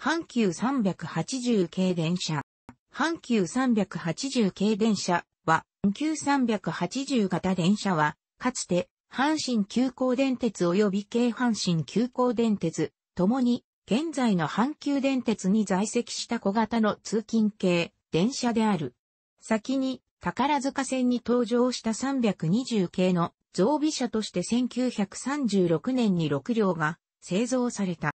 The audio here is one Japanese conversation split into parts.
阪急380系電車。阪急380系電車は、阪急380型電車は、かつて、阪神急行電鉄及び京阪神急行電鉄、ともに、現在の阪急電鉄に在籍した小型の通勤系電車である。先に、宝塚線に登場した320系の増備車として1936年に6両が製造された。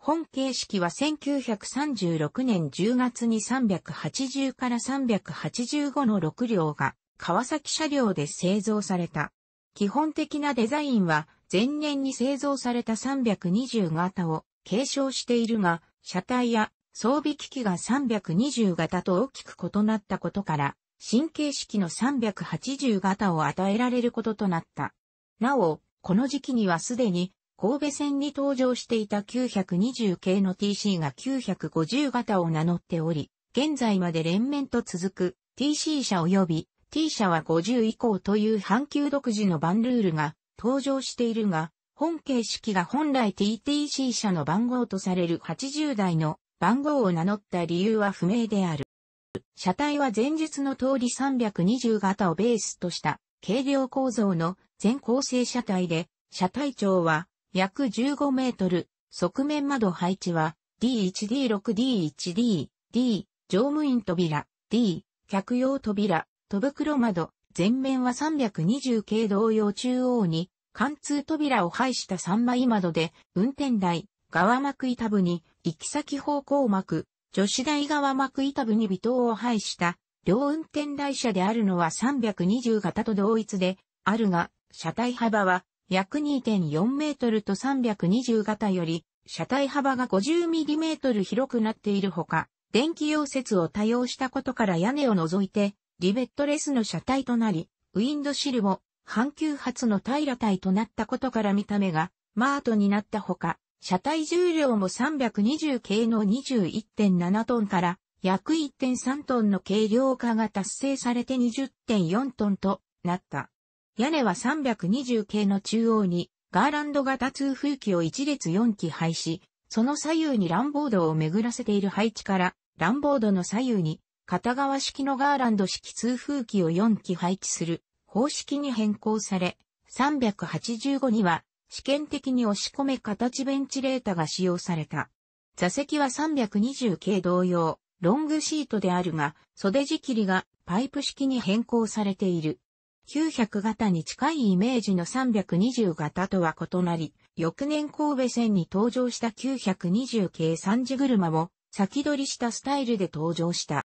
本形式は1936年10月に380から385の6両が川崎車両で製造された。基本的なデザインは前年に製造された320型を継承しているが、車体や装備機器が320型と大きく異なったことから、新形式の380型を与えられることとなった。なお、この時期にはすでに神戸線に登場していた920系の TC が950型を名乗っており、現在まで連綿と続く TC 車及び T 車は50以降という阪急独自の番ルールが登場しているが、本形式が本来 TTC 車の番号とされる80台の番号を名乗った理由は不明である。車体は前述の通り320型をベースとした軽量構造の全構成車体で、車体長は約15メートル、側面窓配置は、D1D6D1D、D、乗務員扉、D、客用扉、戸袋窓、前面は320系同様中央に、貫通扉を配した3枚窓で、運転台、側幕板部に、行き先方向幕、女子台側幕板部に微糖を配した、両運転台車であるのは320型と同一で、あるが、車体幅は約2.4メートルと320型より、車体幅が50ミリメートル広くなっているほか、電気溶接を多用したことから屋根を除いて、リベットレスの車体となり、ウィンドシルも半球発の平ら体となったことから見た目がマートになったほか、車体重量も320系の21.7トンから約1.3トンの軽量化が達成されて20.4トンとなった。屋根は320系の中央に、ガーランド型通風機を1列4機配し、その左右にランボードを巡らせている配置から、ランボードの左右に、片側式のガーランド式通風機を4機配置する方式に変更され、385には試験的に押し込め形ベンチレータが使用された。座席は320系同様、ロングシートであるが、袖仕切りがパイプ式に変更されている。900型に近いイメージの320型とは異なり、翌年神戸戦に登場した920系3次車も先取りしたスタイルで登場した。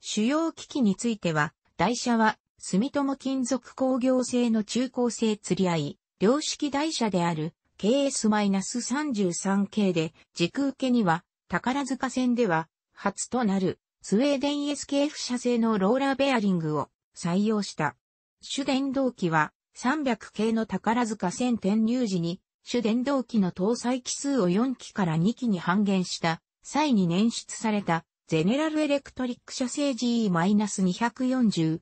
主要機器については、台車は住友金属工業製の中高製釣り合い、量式台車である KS-33 系で、軸受けには宝塚線では初となるスウェーデン SKF 社製のローラーベアリングを採用した。主電動機は300系の宝塚線転入時に主電動機の搭載機数を4機から2機に半減した際に捻出されたゼネラルエレクトリック社製 GE-240A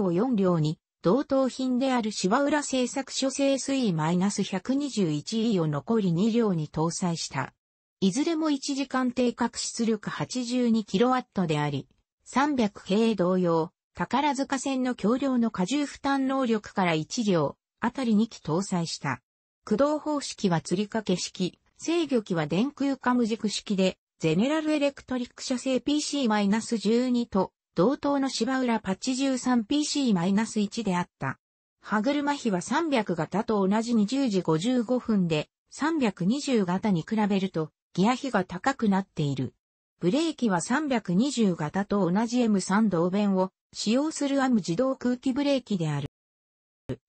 を4両に同等品である芝浦製作所製水 -121E を残り2両に搭載した。いずれも1時間定格出力 82kW であり、300系同様、宝塚線の橋梁の荷重負担能力から1両、あたり2機搭載した。駆動方式は吊り掛け式、制御機は電空化無軸式で、ゼネラルエレクトリック社製 PC-12 と、同等の芝浦 83PC-1 であった。歯車比は300型と同じ20時55分で、320型に比べると、ギア比が高くなっている。ブレーキは320型と同じ M3 同弁を使用するアム自動空気ブレーキである。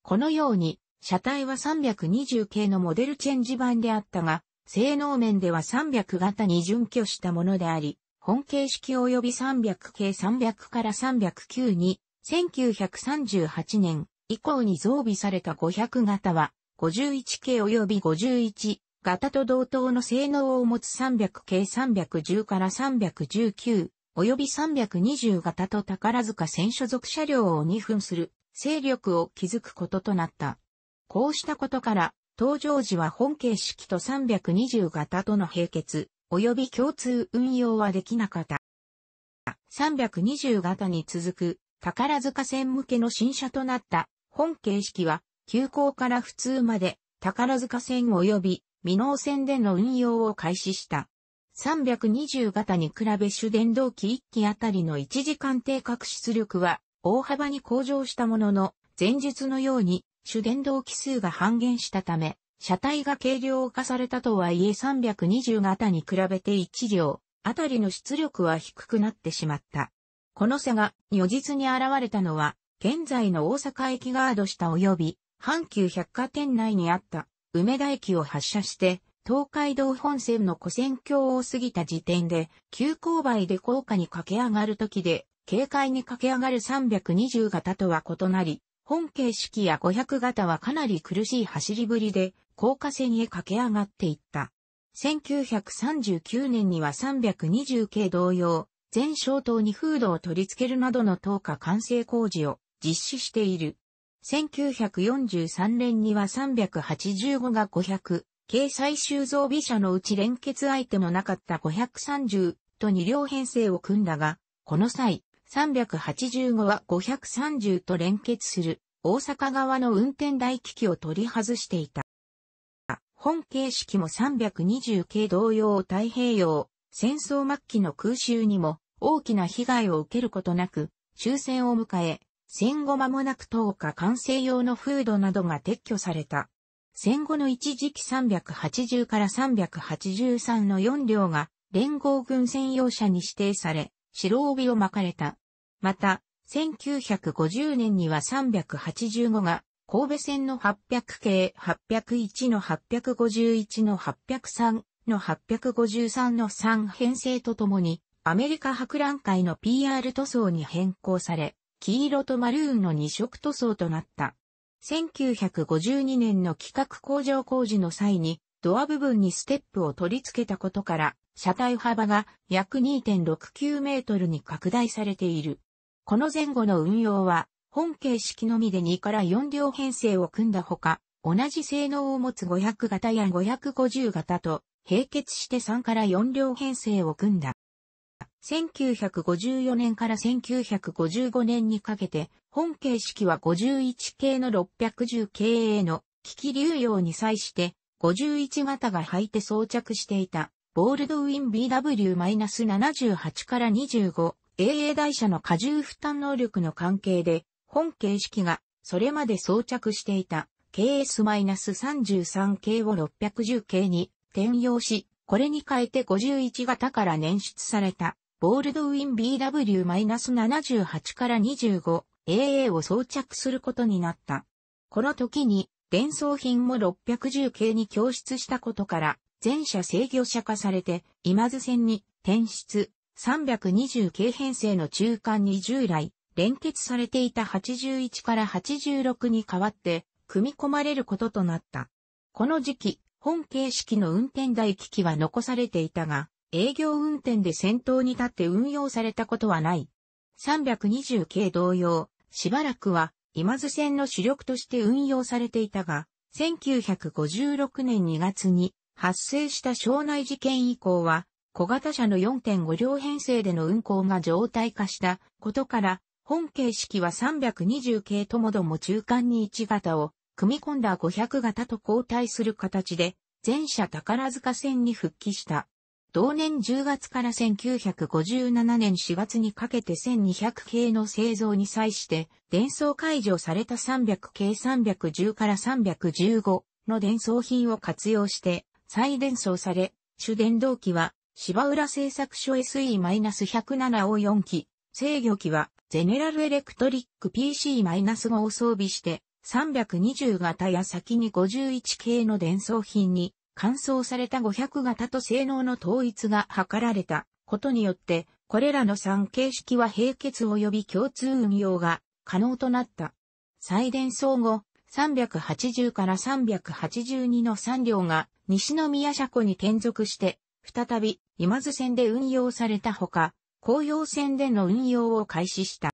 このように、車体は320系のモデルチェンジ版であったが、性能面では300型に準拠したものであり、本形式及び300系300から309に、1938年以降に増備された500型は、51系及び51型と同等の性能を持つ300系310から319及び320型と宝塚線所属車両を2分する勢力を築くこととなった。こうしたことから、登場時は本形式と320型との並結、及び共通運用はできなかった。320型に続く宝塚線向けの新車となった本形式は急行から普通まで宝塚線及び未納線での運用を開始した。320型に比べ主電動機1機あたりの1時間定格出力は大幅に向上したものの、前述のように主電動機数が半減したため、車体が軽量化されたとはいえ320型に比べて1両あたりの出力は低くなってしまった。この差が如実に現れたのは、現在の大阪駅ガード下及び、阪急百貨店内にあった梅田駅を発車して、東海道本線の古線橋を過ぎた時点で、急勾配で高架に駆け上がる時で、軽快に駆け上がる320型とは異なり、本形式や500型はかなり苦しい走りぶりで、高架線へ駆け上がっていった。1939年には320系同様、全小灯にフードを取り付けるなどの灯火完成工事を実施している。1943年には385が500、軽最終装備車のうち連結相手もなかった530と2両編成を組んだが、この際、385は530と連結する大阪側の運転台機器を取り外していた。本形式も320系同様太平洋、戦争末期の空襲にも大きな被害を受けることなく、終戦を迎え、戦後間もなく10日完成用のフードなどが撤去された。戦後の一時期380から383の4両が連合軍専用車に指定され、白帯を巻かれた。また、1950年には385が神戸線の800系801の851の803の853の3編成とともにアメリカ博覧会の PR 塗装に変更され、黄色とマルーンの2色塗装となった。1952年の企画工場工事の際に、ドア部分にステップを取り付けたことから、車体幅が約2.69メートルに拡大されている。この前後の運用は、本形式のみで2から4両編成を組んだほか、同じ性能を持つ500型や550型と、並結して3から4両編成を組んだ。1954年から1955年にかけて、本形式は51系の610系への機器流用に際して、51型が履いて装着していた、ボールドウィン BW-78 から 25AA 台車の荷重負担能力の関係で、本形式がそれまで装着していた KS-33 系を610系に転用し、これに変えて51型から捻出されたボールドウィン BW-78 から 25AA を装着することになった。この時に、伝送品も610系に供出したことから、全車制御車化されて、今津線に転出、320系編成の中間に従来、連結されていた81から86に代わって、組み込まれることとなった。この時期、本形式の運転台機器は残されていたが、営業運転で先頭に立って運用されたことはない。320系同様、しばらくは今津線の主力として運用されていたが、1956年2月に発生した省内事件以降は、小型車の4.5両編成での運行が常態化したことから、本形式は320系ともども中間に1型を組み込んだ500型と交代する形で、全車宝塚線に復帰した。同年10月から1957年4月にかけて1200系の製造に際して、伝送解除された300系310から315の伝送品を活用して再伝送され、主伝動機は芝浦製作所 SE-107 を4機、制御機はゼネラルエレクトリック PC-5 を装備して320型や先に51系の伝送品に乾燥された500型と性能の統一が図られたことによって、これらの3形式は並結及び共通運用が可能となった。再伝送後、380から382の3両が西宮車庫に転属して、再び今津線で運用されたほか、紅葉線での運用を開始した。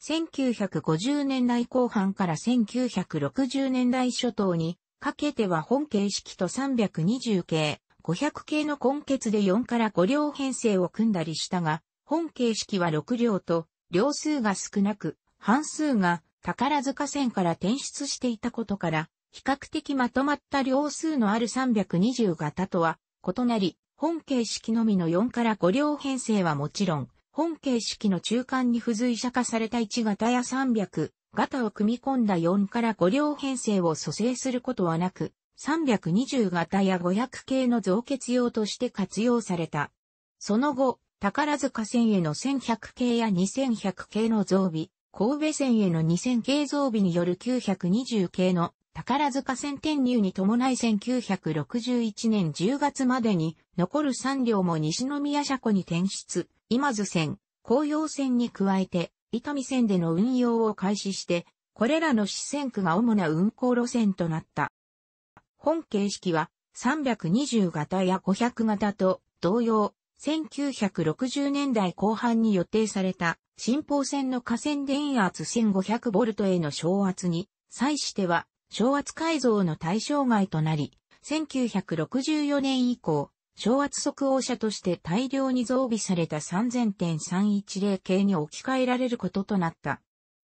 1950年代後半から1960年代初頭にかけては本形式と320形、500形の根結で4から5両編成を組んだりしたが、本形式は6両と、両数が少なく、半数が宝塚線から転出していたことから、比較的まとまった両数のある320型とは異なり、本形式のみの4から5両編成はもちろん、本形式の中間に付随者化された1型や300、ガタを組み込んだ4から5両編成を蘇生することはなく、320型や500系の増結用として活用された。その後、宝塚線への1100系や2100系の増備、神戸線への2000系増備による920系の宝塚線転入に伴い1961年10月までに残る3両も西宮車庫に転出、今津線、紅葉線に加えて伊丹線での運用を開始して、これらの支線区が主な運行路線となった。本形式は320型や500型と同様、1960年代後半に予定された新方線の河川電圧1 5 0 0トへの昇圧に際しては、昇圧改造の対象外となり、1964年以降、小圧速応車として大量に増備された3000.310系に置き換えられることとなった。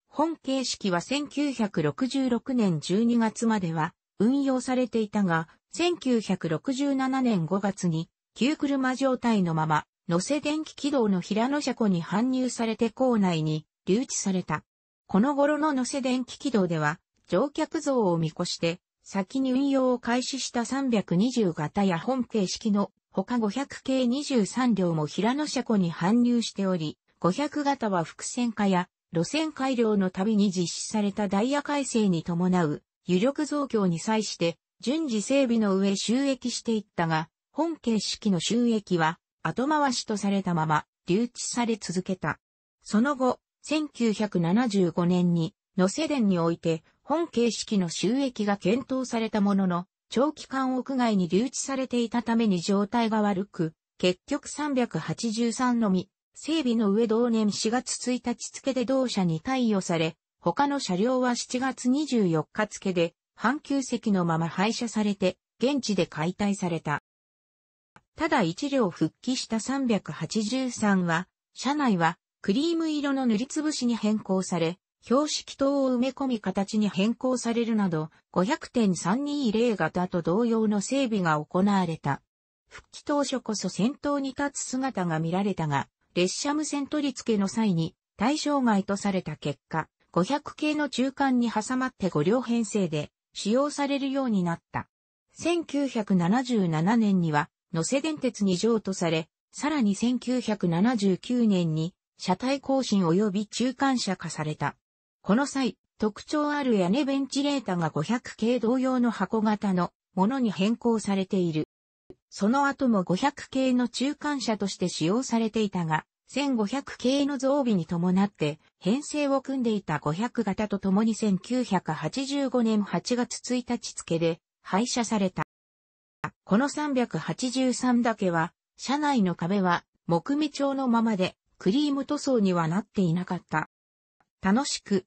本形式は1966年12月までは運用されていたが、1967年5月に旧車状態のまま、乗せ電気軌道の平野車庫に搬入されて校内に留置された。この頃の乗せ電気軌道では、乗客像を見越して、先に運用を開始した320型や本形式の他500系23両も平野車庫に搬入しており、500型は伏線化や路線改良のたびに実施されたダイヤ改正に伴う油力増強に際して順次整備の上収益していったが、本形式の収益は後回しとされたまま留置され続けた。その後、1975年に野世伝において本形式の収益が検討されたものの、長期間屋外に留置されていたために状態が悪く、結局383のみ、整備の上同年4月1日付で同社に貸与され、他の車両は7月24日付で、半球席のまま廃車されて、現地で解体された。ただ一両復帰した383は、車内はクリーム色の塗りつぶしに変更され、標識灯を埋め込み形に変更されるなど、500.320型と同様の整備が行われた。復帰当初こそ先頭に立つ姿が見られたが、列車無線取り付けの際に対象外とされた結果、500系の中間に挟まって5両編成で使用されるようになった。1977年には、野瀬電鉄に譲渡され、さらに1979年に、車体更新及び中間車化された。この際、特徴ある屋根ベンチレータが500系同様の箱型のものに変更されている。その後も500系の中間車として使用されていたが、1500系の増備に伴って編成を組んでいた500型と共に1985年8月1日付で廃車された。この383だけは、車内の壁は木目調のままでクリーム塗装にはなっていなかった。楽しく